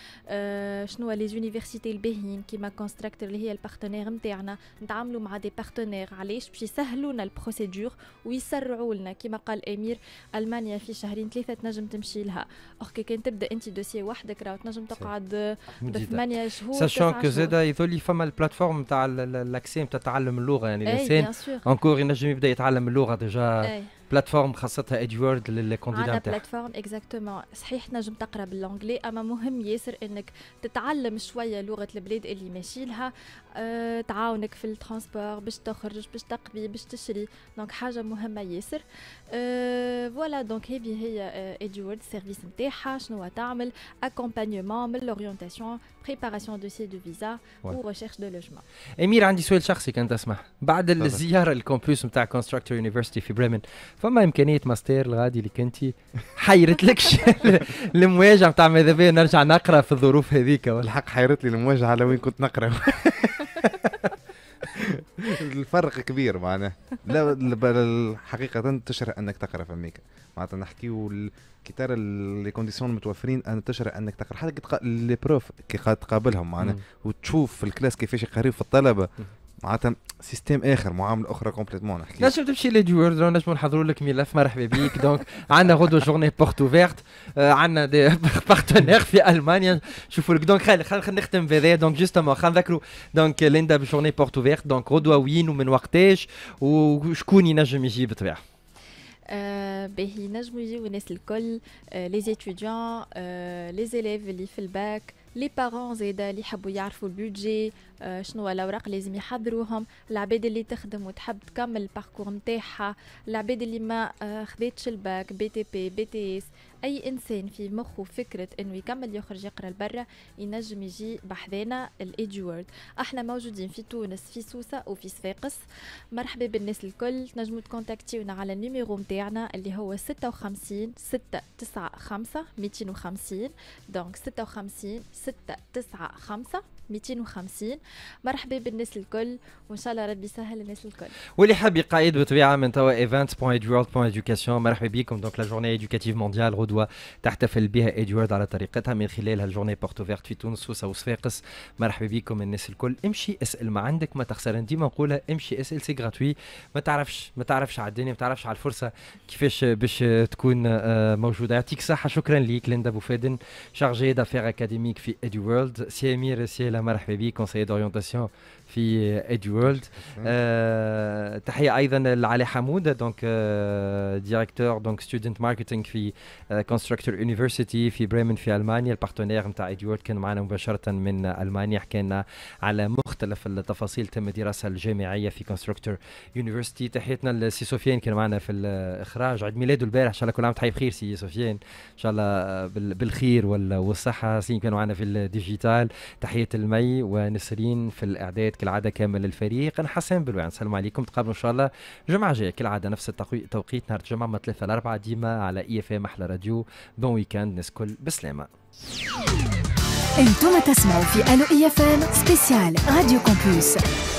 Speaker 1: شنو لي زونيفرسيتي الباهيين كيما كونستراكتور اللي هي البارتنير نتاعنا نتعاملوا مع دي بارتنير علاش باش يسهلوا لنا البروسيدور ويسرعوا لنا كيما قال امير المانيا في شهرين ثلاثه تنجم تمشي لها اوكي كان تبدا انت دوسي وحدك راه تنجم تقعد بثمانيه شهور ساشون كو زاد
Speaker 2: يظل فما البلاتفورم تاع لاكسي تاع تعلم اللغه يعني إيه، الانسان انكور ينجم يبدا يتعلم اللغه ديجا بلاتفورم خاصتها اديورد للكونديدات عندنا
Speaker 1: بلاتفورم اكزاكتومون صحيح تنجم تقرا باللونجلي اما مهم ياسر انك تتعلم شويه لغه البلاد اللي ماشي لها أه تعاونك في الترانسبور باش تخرج باش تقضي باش تشري دونك حاجه مهمه ياسر أه فوالا دونك هذه هي اديورد أه، سيرفيس نتاعها شنو تعمل اكومبانيومون من الاورينتاسيون préparation de dossier de visa ouais. ou recherche de logement.
Speaker 2: امير عندي سؤال شخصي كان تسمح بعد الزياره للكامبوس نتاع كونستراكتور يونيفرسيتي في بريمن فما امكانيه ماستير الغادي اللي كنتي حيرتلكش المواجهه نتاع ماذا بيا نرجع نقرا في الظروف هذيك والحق حيرت لي المواجهه على وين كنت نقرا
Speaker 3: الفرق كبير معناه لا حقيقة تشرح انك تقرا في امريكا معناتها نحكيو كيتار لي كونديسيون متوفرين ان تشرح انك تقرا حتى لي بروف كي تقابلهم معناها وتشوف في الكلاس كيفاش يقريو في الطلبة معناتها سيستم اخر معامله اخرى كومبليتمون نحكي
Speaker 2: نجم تمشي لي جوورز نجم نحضروا لك ملف مرحبا بيك دونك عندنا غدوه جورني بورت اوفيرت عندنا دي بارتنير في المانيا شوفوا لك دونك خلينا خل نختم بهذا دونك جوستومون خلينا نذكروا دونك ليندا بجورني بورت اوفيرت دونك غدوه وين ومن وقتاش وشكون ينجم يجي بالطبيعه
Speaker 1: آه، باهي نجموا يجيو الناس الكل لي زيتيديون لي زيليف اللي في الباك لي بارون زادا اللي يحبوا يعرفوا البودجي آه، شنو الاوراق لازم يحضروهم العباد اللي تخدم وتحب تكمل الباركور نتاعها العباد اللي ما آه، خذيتش الباك بي تي بي بي تي اس اي انسان في مخه فكره انه يكمل يخرج يقرا لبرا ينجم يجي بحذانا الايدي وورد احنا موجودين في تونس في سوسه وفي صفاقس مرحبا بالناس الكل تنجموا تكونتاكتيونا على النيميرو نتاعنا اللي هو 56 695 250 دونك 56 695 250 مرحبا بالناس الكل وان شاء الله ربي يسهل الناس الكل
Speaker 2: واللي حاب يقايد بطبيعه من توا events.eduard.education مرحبا بكم دونك لا جورني ايدوكاتيف مونديال غدوه تحتفل بها ادوارد على طريقتها من خلال هالجورني بورت اوفيرت في تونس وسوس صفاقس مرحبا بكم الناس الكل امشي اسال ما عندك ما تخسر ديما نقولها امشي اسال سي غراتوي ما تعرفش ما تعرفش على الدنيا ما تعرفش على الفرصه كيفاش باش تكون آه، موجوده يعطيك صحه شكرا ليك ليندا بوفادن شارجي دافير اكاديميك في ادي وورلد سي امير سي مرحبا conseiller d'orientation في ايدي وورلد أه تحيه ايضا لعلي حمود دونك أه ديريكتور دونك ستودنت ماركتينغ في كونستراكتور euh, يونيفرسيتي في بريمن في المانيا البارتنير نتاع ايدي وورلد كان معنا مباشره من المانيا حكينا على مختلف التفاصيل تم دراسه الجامعيه في كونستراكتور يونيفرسيتي تحيتنا لسي سفيان كان معنا في الاخراج عيد ميلاده البارح ان شاء الله كل عام تحيه بخير سي سفيان ان شاء الله آه، بالخير والصحه سي كانوا معنا في الديجيتال تحيه المي ونسرين في الاعداد كالعاده كامل الفريق انا حسام بلوان نسلم عليكم تقابلوا ان شاء الله جمعه جايه كالعاده نفس التوقيت نهار الجمعه من 3 ل 4 ديما على اي اف ام احلى راديو بون ويكاند ناس كل بالسلامه
Speaker 1: انتم تسمعوا في الو اي اف ام سبيسيال راديو كومبلوس